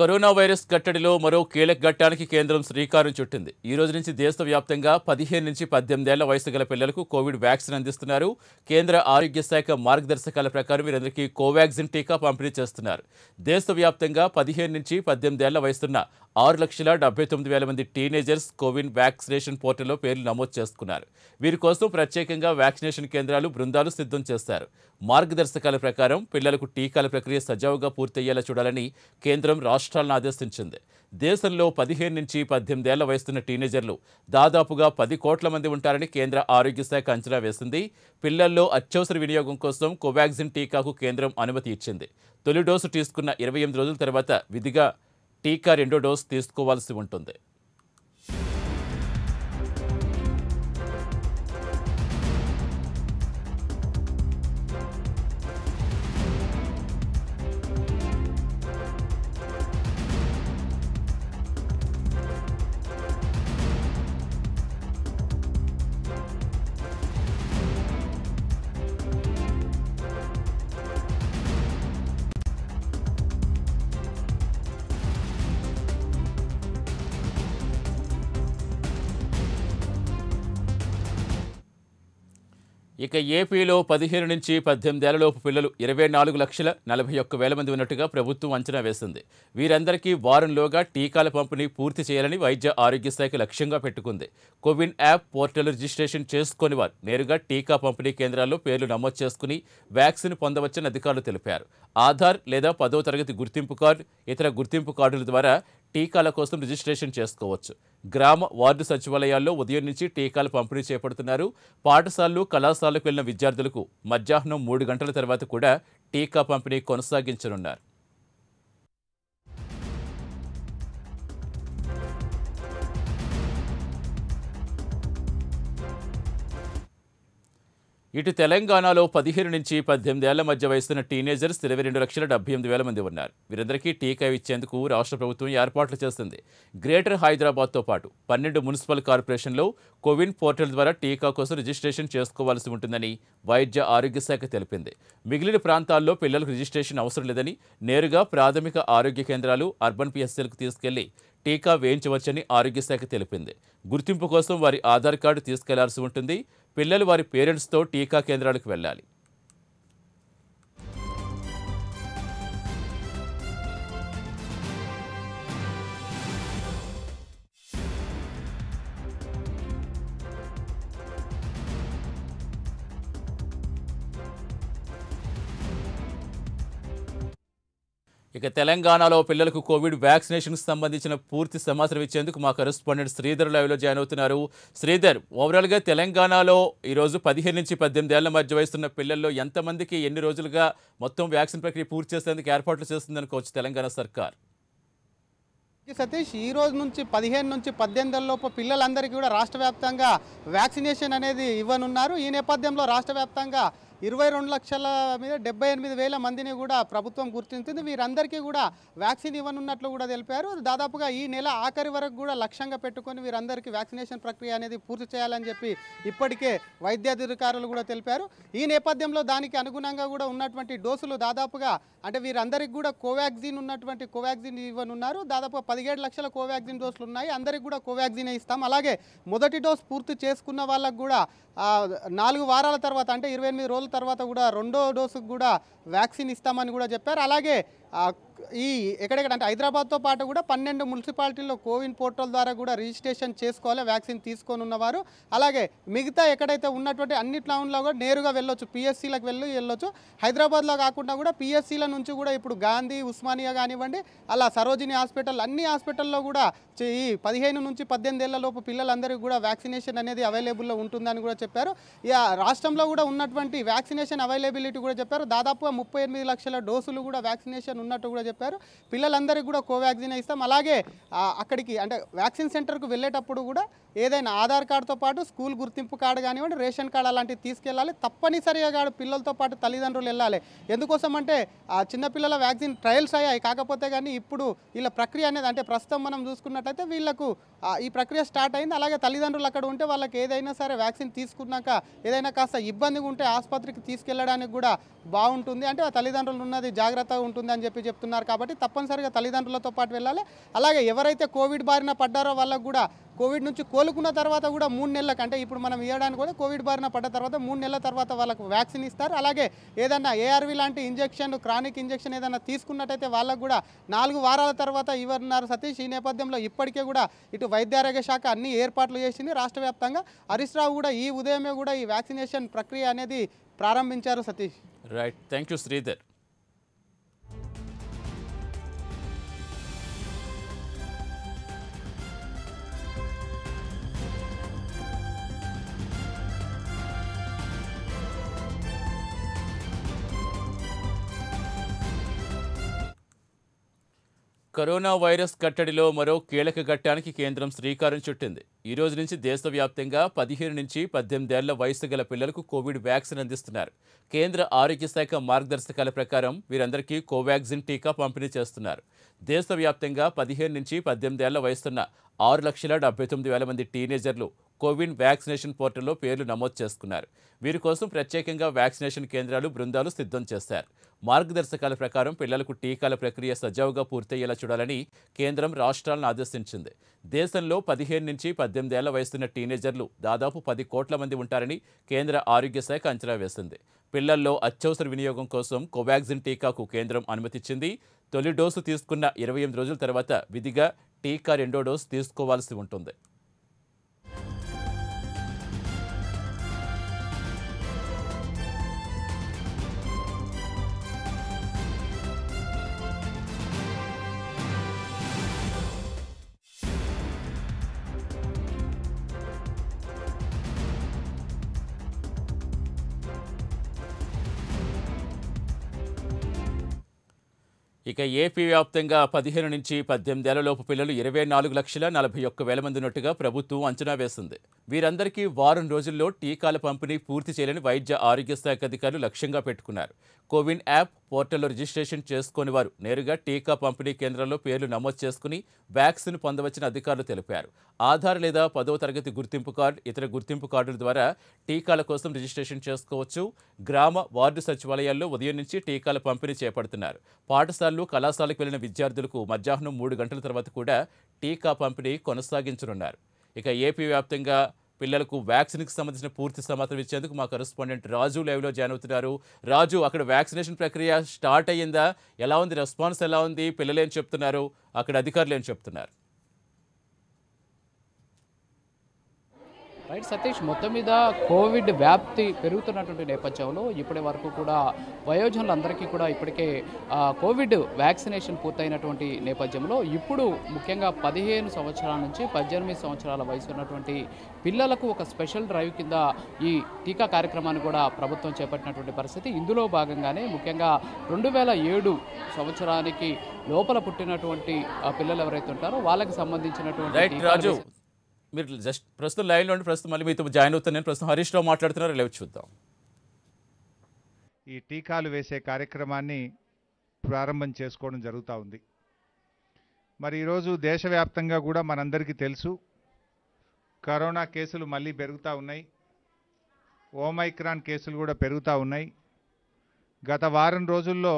corona virus కట్టడిలో మరో కీలక ఘట్టానికి కేంద్రం శ్రీకారం చుట్టింది ఈ రోజు నుంచి దేశవ్యాప్తంగా పదిహేను నుంచి పద్దెనిమిదేళ్ల వయసు గల పిల్లలకు కోవిడ్ వ్యాక్సిన్ అందిస్తున్నారు కేంద్ర ఆరోగ్య శాఖ మార్గదర్శకాల ప్రకారం వీరందరికీ కోవాక్సిన్ టీకా పంపిణీ చేస్తున్నారు దేశవ్యాప్తంగా పదిహేను నుంచి పద్దెనిమిదేళ్ల వయసున్న ఆరు లక్షల డెబ్బై తొమ్మిది వేల మంది టీనేజర్స్ కోవిన్ వ్యాక్సినేషన్ పోర్టల్లో పేర్లు నమోదు చేసుకున్నారు వీరి కోసం ప్రత్యేకంగా వ్యాక్సినేషన్ కేంద్రాలు బృందాలు సిద్ధం చేస్తారు మార్గదర్శకాల ప్రకారం పిల్లలకు టీకాల ప్రక్రియ సజావుగా పూర్తయ్యేలా చూడాలని కేంద్రం రాష్ట్రాలను ఆదేశించింది దేశంలో పదిహేను నుంచి పద్దెనిమిదేళ్ల వయసున్న టీనేజర్లు దాదాపుగా పది కోట్ల మంది ఉంటారని కేంద్ర ఆరోగ్య శాఖ అంచనా వేసింది పిల్లల్లో అత్యవసర వినియోగం కోసం కోవాక్సిన్ టీకాకు కేంద్రం అనుమతి ఇచ్చింది తొలి డోసు తీసుకున్న ఇరవై ఎనిమిది రోజుల తర్వాత విధిగా టీకా రెండో డోస్ తీసుకోవాల్సి ఉంటుంది ఇక ఏపీలో పదిహేను నుంచి పద్దెనిమిది ఏళ్లలోపు పిల్లలు ఇరవై నాలుగు లక్షల నలభై ఒక్క వేల మంది ఉన్నట్టుగా ప్రభుత్వం అంచనా వేసింది వీరందరికీ వారంలోగా టీకాల పంపిణీ పూర్తి చేయాలని వైద్య ఆరోగ్య శాఖ లక్ష్యంగా పెట్టుకుంది కోవిన్ యాప్ పోర్టల్ రిజిస్ట్రేషన్ చేసుకుని వారు నేరుగా టీకా పంపిణీ కేంద్రాల్లో పేర్లు నమోదు చేసుకుని వ్యాక్సిన్ పొందవచ్చని అధికారులు తెలిపారు ఆధార్ లేదా పదో తరగతి గుర్తింపు కార్డు ఇతర గుర్తింపు కార్డుల ద్వారా టీకాల కోసం రిజిస్ట్రేషన్ చేసుకోవచ్చు గ్రామ వార్డు సచివాలయాల్లో ఉదయం నుంచి టీకాలు పంపిణీ చేపడుతున్నారు పాఠశాలలు కళాశాలకు వెళ్లిన విద్యార్థులకు మధ్యాహ్నం మూడు గంటల తర్వాత కూడా టీకా పంపిణీ కొనసాగించనున్నారు ఇటు తెలంగాణలో పదిహేను నుంచి పద్దెనిమిది ఏళ్ల మధ్య వయసున్న టీనేజర్స్ ఇరవై రెండు లక్షల డెబ్బై ఎనిమిది వేల మంది ఉన్నారు వీరందరికీ టీకా ఇచ్చేందుకు రాష్ట్ర ప్రభుత్వం ఏర్పాట్లు చేస్తుంది గ్రేటర్ హైదరాబాద్తో పాటు పన్నెండు మున్సిపల్ కార్పొరేషన్లో కోవిన్ పోర్టల్ ద్వారా టీకా కోసం రిజిస్ట్రేషన్ చేసుకోవాల్సి ఉంటుందని వైద్య ఆరోగ్య శాఖ తెలిపింది మిగిలిన ప్రాంతాల్లో పిల్లలకు రిజిస్ట్రేషన్ అవసరం లేదని నేరుగా ప్రాథమిక ఆరోగ్య కేంద్రాలు అర్బన్ పిఎస్ఎల్కు తీసుకెళ్లి టీకా వేయించవచ్చని ఆరోగ్య శాఖ తెలిపింది గుర్తింపు కోసం వారి ఆధార్ కార్డు తీసుకెళ్లాల్సి ఉంటుంది పిల్లలు వారి పేరెంట్స్తో టీకా కేంద్రాలకు వెళ్ళాలి ఇక తెలంగాణలో పిల్లలకు కోవిడ్ వ్యాక్సినేషన్కి సంబంధించిన పూర్తి సమాచారం ఇచ్చేందుకు మా కరెస్పాండెంట్ శ్రీధర్ లైవ్లో జాయిన్ అవుతున్నారు శ్రీధర్ ఓవరాల్గా తెలంగాణలో ఈరోజు పదిహేను నుంచి పద్దెనిమిది ఏళ్ల మధ్య వయసున్న పిల్లల్లో ఎంతమందికి ఎన్ని రోజులుగా మొత్తం వ్యాక్సిన్ ప్రక్రియ పూర్తి చేసేందుకు ఏర్పాట్లు చేస్తుంది అనుకోవచ్చు తెలంగాణ సర్కార్ సతీష్ ఈ రోజు నుంచి పదిహేను నుంచి పద్దెనిమిది లోపు పిల్లలందరికీ కూడా రాష్ట్ర వ్యాప్తంగా వ్యాక్సినేషన్ అనేది ఇవ్వనున్నారు ఈ నేపథ్యంలో రాష్ట్ర వ్యాప్తంగా ఇరవై రెండు లక్షల మీద డెబ్బై ఎనిమిది వేల మందిని కూడా ప్రభుత్వం గుర్తించింది వీరందరికీ కూడా వ్యాక్సిన్ ఇవ్వనున్నట్లు కూడా తెలిపారు దాదాపుగా ఈ నెల ఆఖరి వరకు కూడా లక్ష్యంగా పెట్టుకొని వీరందరికీ వ్యాక్సినేషన్ ప్రక్రియ అనేది పూర్తి చేయాలని చెప్పి ఇప్పటికే వైద్యాధికారులు కూడా తెలిపారు ఈ నేపథ్యంలో దానికి అనుగుణంగా కూడా ఉన్నటువంటి డోసులు దాదాపుగా అంటే వీరందరికీ కూడా కోవాక్సిన్ ఉన్నటువంటి కోవాక్సిన్ ఇవ్వనున్నారు దాదాపు పదిహేడు లక్షల కోవాక్సిన్ డోసులు ఉన్నాయి అందరికీ కూడా కోవాక్సిన్ ఇస్తాం అలాగే మొదటి డోసు పూర్తి చేసుకున్న వాళ్ళకు కూడా నాలుగు వారాల తర్వాత అంటే ఇరవై ఎనిమిది రోజుల తర్వాత కూడా రెండో డోసుకు కూడా వ్యాక్సిన్ ఇస్తామని కూడా చెప్పారు అలాగే ఈ ఎక్కడెక్కడ అంటే హైదరాబాద్తో పాటు కూడా పన్నెండు మున్సిపాలిటీల్లో కోవిన్ పోర్టల్ ద్వారా కూడా రిజిస్ట్రేషన్ చేసుకోవాలి వ్యాక్సిన్ తీసుకొని ఉన్నవారు అలాగే మిగతా ఎక్కడైతే ఉన్నటువంటి అన్ని టౌన్లో కూడా నేరుగా వెళ్ళొచ్చు పిఎస్సీలకు వెళ్ళి వెళ్ళొచ్చు హైదరాబాద్లో కాకుండా కూడా పిఎస్సీల నుంచి కూడా ఇప్పుడు గాంధీ ఉస్మానియా కానివ్వండి అలా సరోజిని హాస్పిటల్ అన్ని హాస్పిటల్లో కూడా ఈ పదిహేను నుంచి పద్దెనిమిది ఏళ్ల లోపు పిల్లలందరికీ కూడా వ్యాక్సినేషన్ అనేది అవైలబుల్లో ఉంటుందని కూడా చెప్పారు ఇక రాష్ట్రంలో కూడా ఉన్నటువంటి వ్యాక్సినేషన్ అవైలబిలిటీ కూడా చెప్పారు దాదాపుగా ముప్పై లక్షల డోసులు కూడా వ్యాక్సినేషన్ ఉన్నట్టు కూడా చెప్పారు పిల్లలందరికీ కూడా కోవాక్సిన్ ఇస్తాం అలాగే అక్కడికి అంటే వ్యాక్సిన్ సెంటర్కు వెళ్ళేటప్పుడు కూడా ఏదైనా ఆధార్ కార్డుతో పాటు స్కూల్ గుర్తింపు కార్డు కానివ్వండి రేషన్ కార్డు అలాంటివి తీసుకెళ్ళాలి తప్పనిసరిగా కాదు పిల్లలతో పాటు తల్లిదండ్రులు వెళ్ళాలి ఎందుకోసం అంటే ఆ చిన్నపిల్లల వ్యాక్సిన్ ట్రయల్స్ అయ్యాయి కాకపోతే కానీ ఇప్పుడు వీళ్ళ ప్రక్రియ అనేది అంటే ప్రస్తుతం మనం చూసుకున్నట్టయితే వీళ్ళకు ఈ ప్రక్రియ స్టార్ట్ అయింది అలాగే తల్లిదండ్రులు అక్కడ ఉంటే వాళ్ళకి ఏదైనా సరే వ్యాక్సిన్ తీసుకున్నాక ఏదైనా కాస్త ఇబ్బందిగా ఉంటే ఆసుపత్రికి తీసుకెళ్ళడానికి కూడా బాగుంటుంది అంటే ఆ తల్లిదండ్రులు ఉన్నది జాగ్రత్తగా ఉంటుంది అని చెప్పి చెప్తున్నారు ఉన్నారు కాబట్టి తప్పనిసరిగా తల్లిదండ్రులతో పాటు వెళ్ళాలి అలాగే ఎవరైతే కోవిడ్ బారిన పడ్డారో వాళ్ళకు కూడా కోవిడ్ నుంచి కోలుకున్న తర్వాత కూడా మూడు నెలల కంటే ఇప్పుడు మనం ఇవ్వడానికి కూడా కోవిడ్ బారిన పడ్డ తర్వాత మూడు నెలల తర్వాత వాళ్ళకు వ్యాక్సిన్ ఇస్తారు అలాగే ఏదన్నా ఏఆర్వి లాంటి ఇంజక్షన్ క్రానిక్ ఇంజెక్షన్ ఏదైనా తీసుకున్నట్టయితే వాళ్ళకు కూడా నాలుగు వారాల తర్వాత ఇవ్వన్నారు సతీష్ ఈ నేపథ్యంలో ఇప్పటికే కూడా ఇటు వైద్యారోగ్య శాఖ అన్ని ఏర్పాట్లు చేసింది రాష్ట్ర వ్యాప్తంగా హరీష్ రావు కూడా ఈ ఉదయమే కూడా ఈ వ్యాక్సినేషన్ ప్రక్రియ అనేది ప్రారంభించారు Satish right thank you Sridhar corona virus కట్టడిలో మరో కీలక ఘట్టానికి కేంద్రం శ్రీకారం చుట్టింది ఈ రోజు నుంచి దేశవ్యాప్తంగా పదిహేను నుంచి పద్దెనిమిదేళ్ల వయసు గల పిల్లలకు కోవిడ్ వ్యాక్సిన్ అందిస్తున్నారు కేంద్ర ఆరోగ్య శాఖ మార్గదర్శకాల ప్రకారం వీరందరికీ కోవాక్సిన్ టీకా పంపిణీ చేస్తున్నారు దేశవ్యాప్తంగా పదిహేను నుంచి ఏళ్ల వయసున్న ఆరు లక్షల డెబ్బై తొమ్మిది వేల మంది టీనేజర్లు కోవిన్ వ్యాక్సినేషన్ పోర్టల్లో పేర్లు నమోదు చేసుకున్నారు వీరి కోసం ప్రత్యేకంగా వ్యాక్సినేషన్ కేంద్రాలు బృందాలు సిద్ధం చేశారు మార్గదర్శకాల ప్రకారం పిల్లలకు టీకాల ప్రక్రియ సజావుగా పూర్తయ్యేలా చూడాలని కేంద్రం రాష్ట్రాలను ఆదేశించింది దేశంలో పదిహేను నుంచి పద్దెనిమిదేళ్ల వయసున్న టీనేజర్లు దాదాపు పది కోట్ల మంది ఉంటారని కేంద్ర ఆరోగ్య శాఖ అంచనా వేసింది పిల్లల్లో అత్యవసర వినియోగం కోసం కోవాక్సిన్ టీకాకు కేంద్రం అనుమతిచ్చింది తొలి డోసు తీసుకున్న ఇరవై ఎనిమిది రోజుల తర్వాత విధిగా టీకా రెండో డోసు తీసుకోవాల్సి ఉంటుంది ఇక ఏపీ వ్యాప్తంగా పదిహేను నుంచి పద్దెనిమిది పద్దెనిమిదేళ్లలోపు పిల్లలు ఇరవై నాలుగు లక్షల నలభై ఒక్క వేల మంది ఉన్నట్టుగా ప్రభుత్వం అంచనా వేసింది వీరందరికీ వారం రోజుల్లో టీకాల పంపిణీ పూర్తి చేయాలని వైద్య ఆరోగ్య శాఖ అధికారులు లక్ష్యంగా పెట్టుకున్నారు కోవిన్ యాప్ పోర్టల్లో రిజిస్ట్రేషన్ చేసుకుని వారు నేరుగా టీకా పంపిణీ కేంద్రంలో పేర్లు నమోదు చేసుకుని వ్యాక్సిన్ పొందవచ్చని అధికారులు తెలిపారు ఆధార్ లేదా పదవ తరగతి గుర్తింపు కార్డు ఇతర గుర్తింపు కార్డుల ద్వారా టీకాల కోసం రిజిస్ట్రేషన్ చేసుకోవచ్చు గ్రామ వార్డు సచివాలయాల్లో ఉదయం నుంచి టీకాల పంపిణీ చేపడుతున్నారు పాఠశాలలు పాఠశాలలు కళాశాలకు వెళ్లిన విద్యార్థులకు మధ్యాహ్నం మూడు గంటల తర్వాత కూడా టీకా పంపిణీ కొనసాగించనున్నారు ఇక ఏపీ వ్యాప్తంగా పిల్లలకు వ్యాక్సిన్కి సంబంధించిన పూర్తి సమాచారం ఇచ్చేందుకు మా కరెస్పాండెంట్ రాజు లైవ్లో జాయిన్ అవుతున్నారు రాజు అక్కడ వ్యాక్సినేషన్ ప్రక్రియ స్టార్ట్ అయ్యిందా ఎలా ఉంది రెస్పాన్స్ ఎలా ఉంది పిల్లలు ఏం చెప్తున్నారు అక్కడ అధికారులు ఏం చెప్తున్నారు రైట్ సతీష్ మొత్తం మీద కోవిడ్ వ్యాప్తి పెరుగుతున్నటువంటి నేపథ్యంలో ఇప్పటి వరకు కూడా వయోజనులందరికీ కూడా ఇప్పటికే కోవిడ్ వ్యాక్సినేషన్ పూర్తయినటువంటి నేపథ్యంలో ఇప్పుడు ముఖ్యంగా పదిహేను సంవత్సరాల నుంచి పద్దెనిమిది సంవత్సరాల వయసు ఉన్నటువంటి పిల్లలకు ఒక స్పెషల్ డ్రైవ్ కింద ఈ టీకా కార్యక్రమాన్ని కూడా ప్రభుత్వం చేపట్టినటువంటి పరిస్థితి ఇందులో భాగంగానే ముఖ్యంగా రెండు వేల ఏడు సంవత్సరానికి లోపల పుట్టినటువంటి పిల్లలు ఎవరైతే ఉంటారో వాళ్ళకి సంబంధించినటువంటి మీరు జస్ట్ ప్రస్తుతం లైన్లో ఉండి ప్రస్తుతం మళ్ళీ మీతో జాయిన్ అవుతాను నేను ప్రస్తుతం హరీష్ రావు మాట్లాడుతున్నారు లేవు చూద్దాం ఈ టీకాలు వేసే కార్యక్రమాన్ని ప్రారంభం చేసుకోవడం జరుగుతూ ఉంది మరి ఈరోజు దేశవ్యాప్తంగా కూడా మనందరికీ తెలుసు కరోనా కేసులు మళ్ళీ పెరుగుతూ ఉన్నాయి ఓమైక్రాన్ కేసులు కూడా పెరుగుతూ ఉన్నాయి గత వారం రోజుల్లో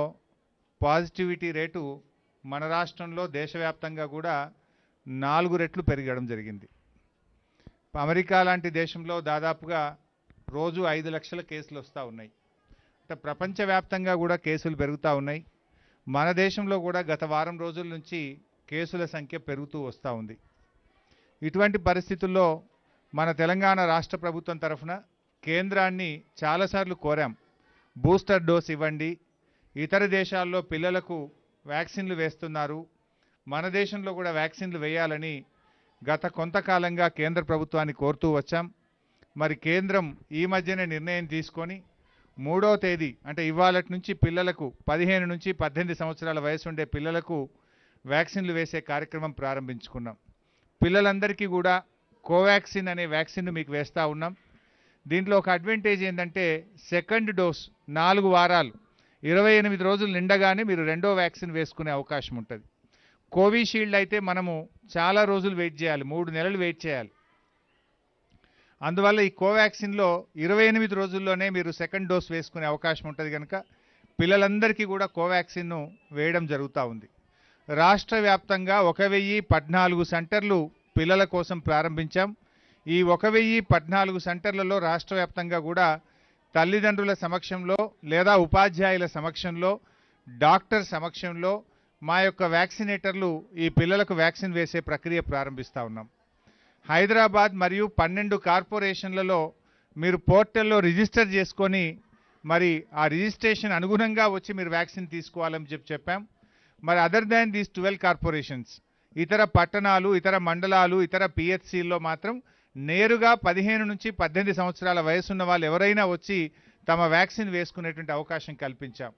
పాజిటివిటీ రేటు మన రాష్ట్రంలో దేశవ్యాప్తంగా కూడా నాలుగు రెట్లు పెరగడం జరిగింది అమెరికా లాంటి దేశంలో దాదాపుగా రోజు ఐదు లక్షల కేసులు వస్తూ ఉన్నాయి అంటే ప్రపంచవ్యాప్తంగా కూడా కేసులు పెరుగుతూ ఉన్నాయి మన దేశంలో కూడా గత వారం రోజుల నుంచి కేసుల సంఖ్య పెరుగుతూ వస్తూ ఉంది ఇటువంటి పరిస్థితుల్లో మన తెలంగాణ రాష్ట్ర ప్రభుత్వం తరఫున కేంద్రాన్ని చాలాసార్లు కోరాం బూస్టర్ డోస్ ఇవ్వండి ఇతర దేశాల్లో పిల్లలకు వ్యాక్సిన్లు వేస్తున్నారు మన దేశంలో కూడా వ్యాక్సిన్లు వేయాలని గత కొంతకాలంగా కేంద్ర ప్రభుత్వాన్ని కోరుతూ వచ్చాం మరి కేంద్రం ఈ మధ్యనే నిర్ణయం తీసుకొని మూడో తేదీ అంటే ఇవాళటి నుంచి పిల్లలకు పదిహేను నుంచి పద్దెనిమిది సంవత్సరాల వయసు ఉండే పిల్లలకు వ్యాక్సిన్లు వేసే కార్యక్రమం ప్రారంభించుకున్నాం పిల్లలందరికీ కూడా కోవాక్సిన్ అనే వ్యాక్సిన్ మీకు వేస్తూ ఉన్నాం దీంట్లో ఒక అడ్వాంటేజ్ ఏంటంటే సెకండ్ డోస్ నాలుగు వారాలు ఇరవై ఎనిమిది రోజులు నిండగానే మీరు రెండో వ్యాక్సిన్ వేసుకునే అవకాశం ఉంటుంది కోవిషీల్డ్ అయితే మనము చాలా రోజులు వెయిట్ చేయాలి మూడు నెలలు వెయిట్ చేయాలి అందువల్ల ఈ కోవాక్సిన్లో ఇరవై ఎనిమిది రోజుల్లోనే మీరు సెకండ్ డోస్ వేసుకునే అవకాశం ఉంటుంది కనుక పిల్లలందరికీ కూడా కోవాక్సిన్ను వేయడం జరుగుతూ ఉంది రాష్ట్ర వ్యాప్తంగా ఒక వెయ్యి పద్నాలుగు సెంటర్లు పిల్లల కోసం ప్రారంభించాం ఈ ఒక వెయ్యి పద్నాలుగు సెంటర్లలో రాష్ట్ర వ్యాప్తంగా కూడా తల్లిదండ్రుల సమక్షంలో లేదా ఉపాధ్యాయుల సమక్షంలో డాక్టర్ సమక్షంలో మా యొక్క వ్యాక్సినేటర్లు ఈ పిల్లలకు వ్యాక్సిన్ వేసే ప్రక్రియ ప్రారంభిస్తూ ఉన్నాం హైదరాబాద్ మరియు పన్నెండు కార్పొరేషన్లలో మీరు పోర్టల్లో రిజిస్టర్ చేసుకొని మరి ఆ రిజిస్ట్రేషన్ అనుగుణంగా వచ్చి మీరు వ్యాక్సిన్ తీసుకోవాలని చెప్పి చెప్పాం మరి other than these twelve corporations ఇతర పట్టణాలు ఇతర మండలాలు ఇతర పిహెచ్సిల్లో మాత్రం నేరుగా పదిహేను నుంచి పద్దెనిమిది సంవత్సరాల వయసున్న వాళ్ళు ఎవరైనా వచ్చి తమ వ్యాక్సిన్ వేసుకునేటువంటి అవకాశం కల్పించాం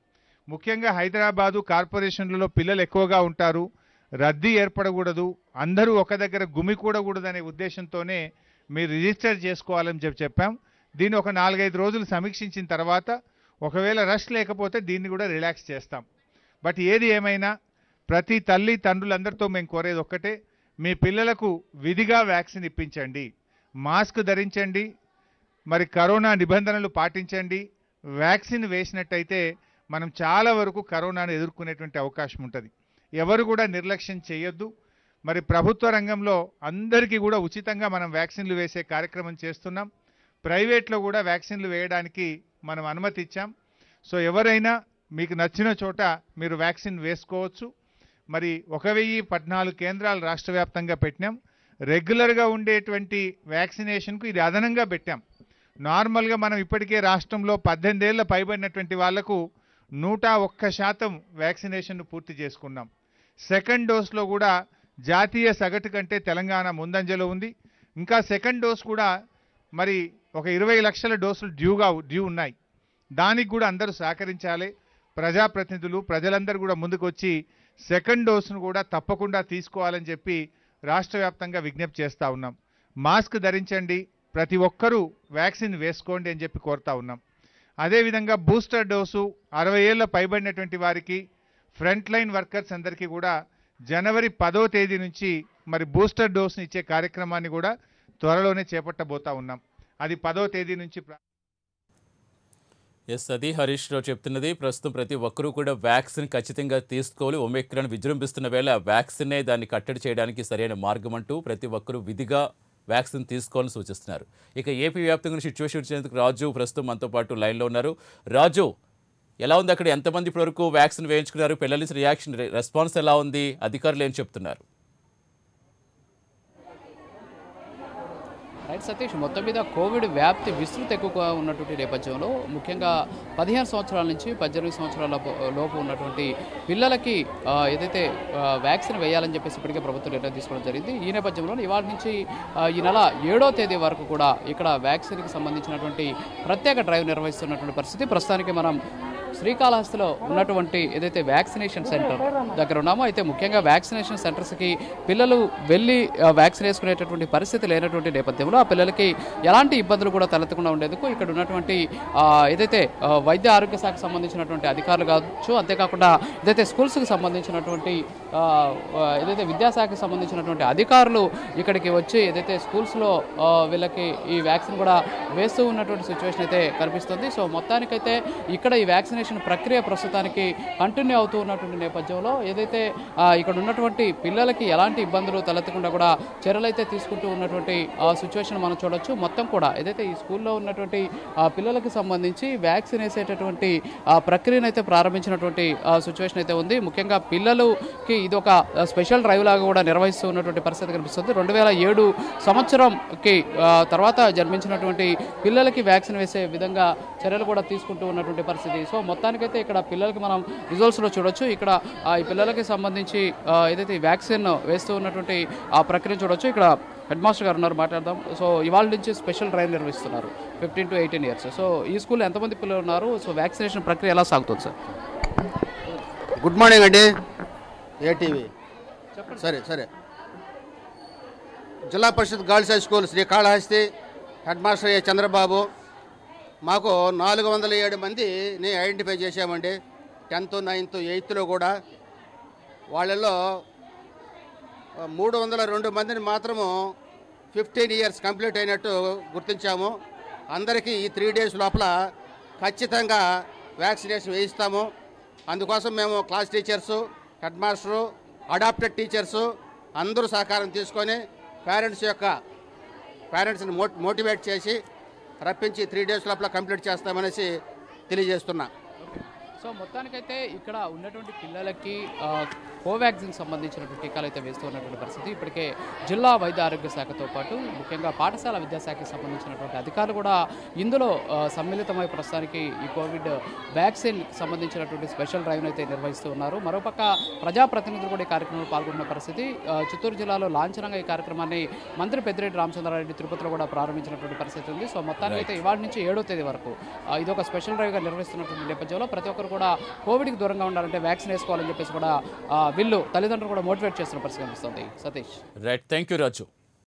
ముఖ్యంగా హైదరాబాదు కార్పొరేషన్లలో పిల్లలు ఎక్కువగా ఉంటారు రద్దీ ఏర్పడకూడదు అందరూ ఒక దగ్గర గుమికూడకూడదు అనే ఉద్దేశంతోనే మీరు రిజిస్టర్ చేసుకోవాలని చెప్పి చెప్పాం దీన్ని ఒక నాలుగైదు రోజులు సమీక్షించిన తర్వాత ఒకవేళ రష్ లేకపోతే దీన్ని కూడా రిలాక్స్ చేస్తాం బట్ ఏది ఏమైనా ప్రతి తల్లి తండ్రులందరితో మేము కోరేది ఒక్కటే మీ పిల్లలకు విధిగా వ్యాక్సిన్ ఇప్పించండి మాస్క్ ధరించండి మరి కరోనా నిబంధనలు పాటించండి వ్యాక్సిన్ వేసినట్టయితే మనం చాలా వరకు కరోనాను ఎదుర్కొనేటువంటి అవకాశం ఉంటుంది ఎవరు కూడా నిర్లక్ష్యం చేయొద్దు మరి ప్రభుత్వ రంగంలో అందరికీ కూడా ఉచితంగా మనం వ్యాక్సిన్లు వేసే కార్యక్రమం చేస్తున్నాం ప్రైవేట్లో కూడా వ్యాక్సిన్లు వేయడానికి మనం అనుమతి ఇచ్చాం సో ఎవరైనా మీకు నచ్చిన చోట మీరు వ్యాక్సిన్ వేసుకోవచ్చు మరి ఒక వెయ్యి పద్నాలుగు కేంద్రాలు రాష్ట్ర వ్యాప్తంగా పెట్టినాం రెగ్యులర్గా ఉండేటువంటి వ్యాక్సినేషన్కు ఇది అదనంగా పెట్టాం నార్మల్గా మనం ఇప్పటికే రాష్ట్రంలో ఏళ్ళ పైబడినటువంటి వాళ్లకు నూట ఒక్క శాతం వ్యాక్సినేషన్ను పూర్తి చేసుకున్నాం సెకండ్ డోస్లో కూడా జాతీయ సగటు కంటే తెలంగాణ ముందంజలో ఉంది ఇంకా సెకండ్ డోస్ కూడా మరి ఒక ఇరవై లక్షల డోసులు డ్యూగా డ్యూ ఉన్నాయి దానికి కూడా అందరూ సహకరించాలి ప్రజాప్రతినిధులు ప్రజలందరూ కూడా ముందుకు వచ్చి సెకండ్ డోసును కూడా తప్పకుండా తీసుకోవాలని చెప్పి రాష్ట్ర వ్యాప్తంగా విజ్ఞప్తి చేస్తూ ఉన్నాం మాస్క్ ధరించండి ప్రతి ఒక్కరూ వ్యాక్సిన్ వేసుకోండి అని చెప్పి కోరుతా ఉన్నాం అదేవిధంగా బూస్టర్ డోసు అరవై ఏళ్ళ పైబడినటువంటి వారికి ఫ్రంట్ లైన్ వర్కర్స్ అందరికీ కూడా జనవరి పదో తేదీ నుంచి మరి బూస్టర్ డోస్ని ఇచ్చే కార్యక్రమాన్ని కూడా త్వరలోనే చేపట్టబోతా ఉన్నాం అది పదో తేదీ నుంచి ఎస్ అది హరీష్ రావు చెప్తున్నది ప్రస్తుతం ప్రతి ఒక్కరూ కూడా వ్యాక్సిన్ ఖచ్చితంగా తీసుకోవాలి ఒమేక్రాన్ విజృంభిస్తున్న వేళ వ్యాక్సినే దాన్ని కట్టడి చేయడానికి సరైన మార్గం అంటూ ప్రతి ఒక్కరూ విధిగా వ్యాక్సిన్ తీసుకోవాలని సూచిస్తున్నారు ఇక ఏపీ వ్యాప్తంగా సిచ్యువేషన్ వచ్చేందుకు రాజు ప్రస్తుతం మనతో పాటు లైన్లో ఉన్నారు రాజు ఎలా ఉంది అక్కడ ఎంతమంది ఇప్పటివరకు వ్యాక్సిన్ వేయించుకున్నారు పిల్లల నుంచి రియాక్షన్ రెస్పాన్స్ ఎలా ఉంది అధికారులు ఏం చెప్తున్నారు రైట్ సతీష్ మొత్తం మీద కోవిడ్ వ్యాప్తి విస్తృత ఎక్కువగా ఉన్నటువంటి నేపథ్యంలో ముఖ్యంగా పదిహేను సంవత్సరాల నుంచి పద్దెనిమిది సంవత్సరాల లోపు ఉన్నటువంటి పిల్లలకి ఏదైతే వ్యాక్సిన్ వేయాలని చెప్పేసి ఇప్పటికే ప్రభుత్వం నిర్ణయం తీసుకోవడం జరిగింది ఈ నేపథ్యంలో ఇవాళ నుంచి ఈ నెల ఏడో తేదీ వరకు కూడా ఇక్కడ వ్యాక్సిన్కి సంబంధించినటువంటి ప్రత్యేక డ్రైవ్ నిర్వహిస్తున్నటువంటి పరిస్థితి ప్రస్తుతానికి మనం శ్రీకాళహస్తిలో ఉన్నటువంటి ఏదైతే వ్యాక్సినేషన్ సెంటర్ దగ్గర ఉన్నామో అయితే ముఖ్యంగా వ్యాక్సినేషన్ సెంటర్స్కి పిల్లలు వెళ్ళి వ్యాక్సిన్ వేసుకునేటటువంటి పరిస్థితి లేనటువంటి నేపథ్యంలో ఆ పిల్లలకి ఎలాంటి ఇబ్బందులు కూడా తలెత్తకుండా ఉండేందుకు ఇక్కడ ఉన్నటువంటి ఏదైతే వైద్య ఆరోగ్య శాఖకు సంబంధించినటువంటి అధికారులు కావచ్చు అంతేకాకుండా ఏదైతే స్కూల్స్కి సంబంధించినటువంటి ఏదైతే విద్యాశాఖకి సంబంధించినటువంటి అధికారులు ఇక్కడికి వచ్చి ఏదైతే స్కూల్స్లో వీళ్ళకి ఈ వ్యాక్సిన్ కూడా వేస్తూ ఉన్నటువంటి సిచ్యువేషన్ అయితే కనిపిస్తుంది సో మొత్తానికైతే ఇక్కడ ఈ వ్యాక్సినేషన్ ప్రక్రియ ప్రస్తుతానికి కంటిన్యూ అవుతూ ఉన్నటువంటి నేపథ్యంలో ఏదైతే ఇక్కడ ఉన్నటువంటి పిల్లలకి ఎలాంటి ఇబ్బందులు తలెత్తకుండా కూడా చర్యలు అయితే తీసుకుంటూ ఉన్నటువంటి సిచ్యువేషన్ మనం చూడొచ్చు మొత్తం కూడా ఏదైతే ఈ స్కూల్లో ఉన్నటువంటి పిల్లలకి సంబంధించి వ్యాక్సిన్ వేసేటటువంటి ప్రక్రియను అయితే ప్రారంభించినటువంటి సిచ్యువేషన్ అయితే ఉంది ముఖ్యంగా పిల్లలకి ఇది ఒక స్పెషల్ డ్రైవ్ లాగా కూడా నిర్వహిస్తూ ఉన్నటువంటి పరిస్థితి కనిపిస్తుంది రెండు వేల ఏడు సంవత్సరంకి తర్వాత జన్మించినటువంటి పిల్లలకి వ్యాక్సిన్ వేసే విధంగా చర్యలు కూడా తీసుకుంటూ ఉన్నటువంటి పరిస్థితి సో మొత్తానికైతే ఇక్కడ పిల్లలకి మనం రిజల్ట్స్లో చూడొచ్చు ఇక్కడ ఈ పిల్లలకి సంబంధించి ఏదైతే వ్యాక్సిన్ వేస్తూ ఉన్నటువంటి ఆ ప్రక్రియ చూడొచ్చు ఇక్కడ హెడ్ మాస్టర్ గారు ఉన్నారు మాట్లాడదాం సో ఇవాళ నుంచి స్పెషల్ డ్రైవ్ నిర్వహిస్తున్నారు fifteen to eighteen years so ఈ స్కూల్లో ఎంతమంది పిల్లలు ఉన్నారు సో వ్యాక్సినేషన్ ప్రక్రియ ఎలా సాగుతుంది సార్ గుడ్ మార్నింగ్ అండి ఏటీవీ సరే సరే Zilla Parishad girls high school Srikalahasti head master A Chandrababu మాకు నాలుగు వందల ఏడు మందిని ఐడెంటిఫై చేసామండి టెన్త్ నైన్త్ ఎయిత్లో కూడా వాళ్ళలో మూడు వందల రెండు మందిని మాత్రము ఫిఫ్టీన్ ఇయర్స్ కంప్లీట్ అయినట్టు గుర్తించాము అందరికీ ఈ త్రీ డేస్ లోపల ఖచ్చితంగా వ్యాక్సినేషన్ వేయిస్తాము అందుకోసం మేము class teachers head master adapted teachers అందరూ సహకారం తీసుకొని పేరెంట్స్ యొక్క పేరెంట్స్ని మోటివేట్ చేసి రప్పించి త్రీ డేస్ లోపల కంప్లీట్ చేస్తామనేసి తెలియజేస్తున్నా సో మొత్తానికైతే ఇక్కడ ఉన్నటువంటి పిల్లలకి కోవాక్సిన్ సంబంధించినటువంటి టీకాలు అయితే వేస్తూ ఉన్నటువంటి పరిస్థితి ఇప్పటికే జిల్లా వైద్య ఆరోగ్య శాఖతో పాటు ముఖ్యంగా పాఠశాల విద్యాశాఖకి సంబంధించినటువంటి అధికారులు కూడా ఇందులో సమ్మిళితమై ప్రస్తుతానికి ఈ కోవిడ్ వ్యాక్సిన్ సంబంధించినటువంటి స్పెషల్ డ్రైవ్ను అయితే నిర్వహిస్తూ ఉన్నారు మరోపక్క ప్రజాప్రతినిధులు కూడా ఈ కార్యక్రమంలో పాల్గొన్న పరిస్థితి చిత్తూరు జిల్లాలో లాంఛనంగా ఈ కార్యక్రమాన్ని మంత్రి పెద్దిరెడ్డి రామచంద్రారెడ్డి తిరుపతిలో కూడా ప్రారంభించినటువంటి పరిస్థితి ఉంది సో మొత్తానికి అయితే ఇవాళ నుంచి ఏడో తేదీ వరకు ఇది ఒక స్పెషల్ డ్రైవ్గా నిర్వహిస్తున్నటువంటి నేపథ్యంలో ప్రతి ఒక్కరు కూడా కోవిడ్కి దూరంగా ఉండాలంటే వ్యాక్సిన్ వేసుకోవాలని చెప్పేసి కూడా వీళ్ళు తల్లిదండ్రులు కూడా మోటివేట్ చేస్తున్న పరిస్థితి కనిపిస్తుంది Satish right thank you Raju